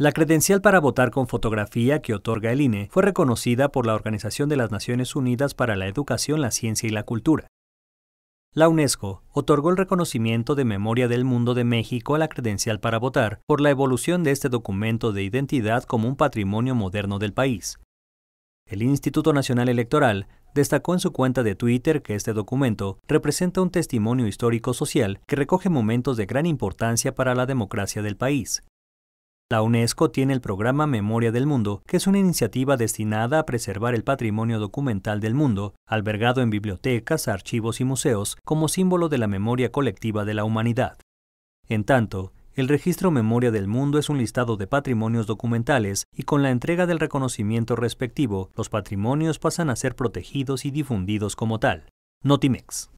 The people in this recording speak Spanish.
La credencial para votar con fotografía que otorga el INE fue reconocida por la Organización de las Naciones Unidas para la Educación, la Ciencia y la Cultura. La UNESCO otorgó el reconocimiento de Memoria del Mundo de México a la credencial para votar por la evolución de este documento de identidad como un patrimonio moderno del país. El Instituto Nacional Electoral destacó en su cuenta de Twitter que este documento representa un testimonio histórico social que recoge momentos de gran importancia para la democracia del país, la UNESCO tiene el programa Memoria del Mundo, que es una iniciativa destinada a preservar el patrimonio documental del mundo, albergado en bibliotecas, archivos y museos, como símbolo de la memoria colectiva de la humanidad. En tanto, el registro Memoria del Mundo es un listado de patrimonios documentales y con la entrega del reconocimiento respectivo, los patrimonios pasan a ser protegidos y difundidos como tal. Notimex.